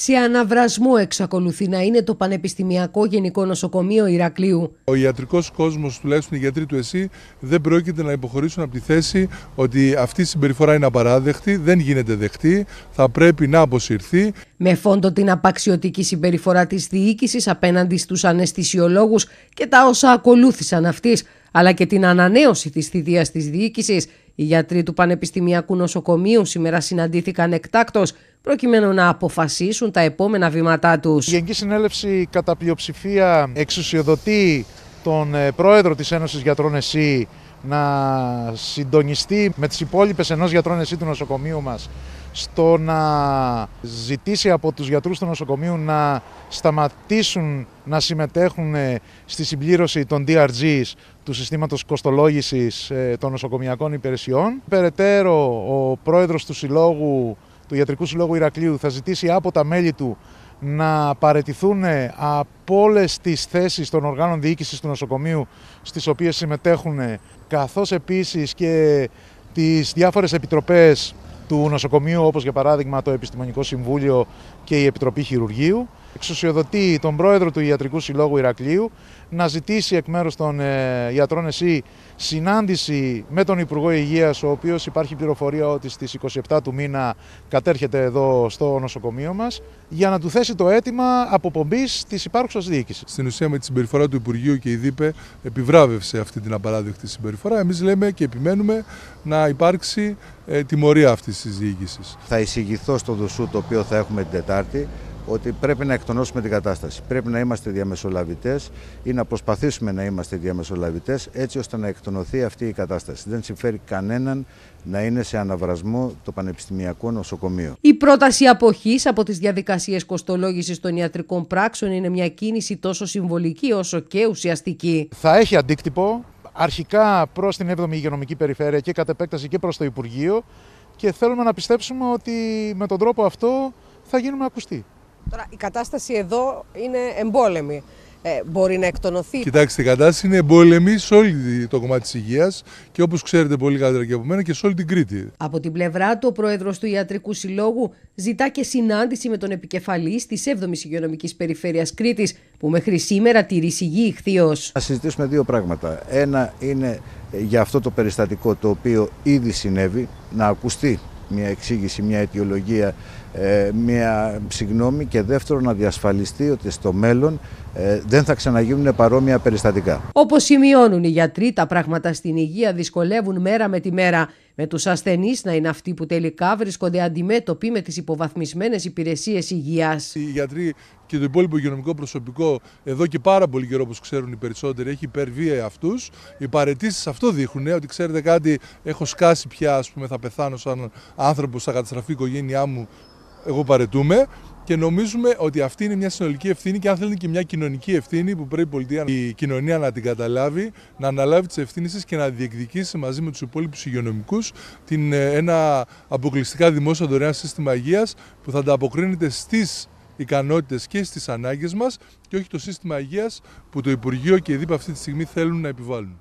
σε αναβρασμό εξακολουθεί να είναι το Πανεπιστημιακό Γενικό Νοσοκομείο Ηρακλείου. Ο ιατρικός κόσμος, τουλάχιστον οι γιατροί του ΕΣΥ, δεν πρόκειται να υποχωρήσουν από τη θέση ότι αυτή η συμπεριφορά είναι απαράδεκτη, δεν γίνεται δεκτή, θα πρέπει να αποσυρθεί. Με φόντο την απαξιωτική συμπεριφορά της διοίκησης απέναντι στους αναισθησιολόγους και τα όσα ακολούθησαν αυτής, αλλά και την ανανέωση της θητείας της διοίκησης, οι γιατροί του Πανεπιστημιακού Νοσοκομείου σήμερα συναντήθηκαν εκτάκτως προκειμένου να αποφασίσουν τα επόμενα βήματά τους. Η Γενική Συνέλευση κατά πλειοψηφία εξουσιοδοτεί τον ε, πρόεδρο της Ένωσης Γιατρών ΕΣΥ να συντονιστεί με τις υπόλοιπες ενός γιατρών ΕΣΥ του νοσοκομείου μας στο να ζητήσει από τους γιατρούς του νοσοκομείου να σταματήσουν να συμμετέχουν ε, στη συμπλήρωση των DRGs του συστήματος κοστολόγησης ε, των νοσοκομιακών υπηρεσιών. Περαιτέρω, ο πρόεδρος του Συλλόγου του Ιατρικού Συλλόγου Ηρακλείου θα ζητήσει από τα μέλη του να παρετηθούν ε, από όλες τις θέσεις των οργάνων διοίκησης του νοσοκομείου στις οποίες συμμετέχουν, ε, καθώς επίσης και τις διάφορες επιτροπές του νοσοκομείου, όπως για παράδειγμα το Επιστημονικό Συμβούλιο και η Επιτροπή Χειρουργείου εξουσιοδοτεί τον πρόεδρο του Ιατρικού Συλλόγου Ηρακλείου να ζητήσει εκ μέρους των ε, γιατρών ΕΣΥ συνάντηση με τον Υπουργό Υγείας ο οποίος υπάρχει πληροφορία ότι στις 27 του μήνα κατέρχεται εδώ στο νοσοκομείο μας για να του θέσει το αίτημα αποπομπής της υπάρχουσας διοίκησης. Στην ουσία με τη συμπεριφορά του Υπουργείου και η ΔΥΠΕ επιβράβευσε αυτή την απαράδεκτη συμπεριφορά. Εμείς λέμε και επιμένουμε να υπάρξει ε, τιμωρία αυτής της διοίκησης. Θα εισηγηθώ στο δοσού το οποίο θα έχουμε την Τετάρτη, ότι πρέπει να εκτονώσουμε την κατάσταση. Πρέπει να είμαστε διαμεσολαβητές ή να προσπαθήσουμε να είμαστε διαμεσολαβητές έτσι ώστε να εκτονωθεί αυτή η κατάσταση. Δεν συμφέρει κανέναν να είναι σε αναβρασμό το Πανεπιστημιακό Νοσοκομείο. Η πρόταση αποχής από τις διαδικασίες κοστολόγησης των ιατρικών πράξεων είναι μια κίνηση τόσο συμβολική όσο και ουσιαστική. Θα έχει αντίκτυπο αρχικά προς την 7η Υγειονομική Περιφέρεια και κατ' επέκταση και προς το Υπουργείο και θέλουμε να πιστέψουμε ότι με τον τρόπο αυτό θα γίνουμε ακουστοί. Τώρα η κατάσταση εδώ είναι εμπόλεμη. Ε, μπορεί να εκτονωθεί. Κοιτάξτε, η κατάσταση είναι εμπόλεμη σε όλη το κομμάτι της υγείας και όπως ξέρετε πολύ καλύτερα και από μένα και σε όλη την Κρήτη. Από την πλευρά του, ο πρόεδρος του Ιατρικού Συλλόγου ζητά και συνάντηση με τον επικεφαλή της 7η Υγειονομικής Περιφέρειας Κρήτης, που μέχρι σήμερα τη σιγή ηχθείω. Θα συζητήσουμε δύο πράγματα. Ένα είναι για αυτό το περιστατικό το οποίο ήδη συνέβη, να ακουστεί μια εξήγηση, μια αιτιολογία, ε, μια συγγνώμη και δεύτερον να διασφαλιστεί ότι στο μέλλον ε, δεν θα ξαναγίνουν παρόμοια περιστατικά. Όπως σημειώνουν οι γιατροί, τα πράγματα στην υγεία δυσκολεύουν μέρα με τη μέρα με τους ασθενείς να είναι αυτοί που τελικά βρίσκονται αντιμέτωποι με τις υποβαθμισμένες υπηρεσίες υγείας. Οι γιατροί και το υπόλοιπο υγειονομικό προσωπικό εδώ και πάρα πολύ καιρό, όπως ξέρουν οι περισσότεροι, έχει υπερβία αυτούς. Οι παρετήσεις αυτό δείχνουν, ότι ξέρετε κάτι, έχω σκάσει πια, ας πούμε, θα πεθάνω σαν άνθρωπος θα καταστραφεί η οικογένειά μου, εγώ παρετούμε και νομίζουμε ότι αυτή είναι μια συνολική ευθύνη και αν θέλετε και μια κοινωνική ευθύνη που πρέπει η, πολιτεία, η κοινωνία να την καταλάβει, να αναλάβει τις ευθύνες και να διεκδικήσει μαζί με τους υπόλοιπους υγειονομικούς ε, ένα αποκλειστικά δημόσιο δωρεάν σύστημα υγείας που θα ανταποκρίνεται στις ικανότητες και στις ανάγκες μας και όχι το σύστημα υγείας που το Υπουργείο και η ΔΥΠ αυτή τη στιγμή θέλουν να επιβάλλουν.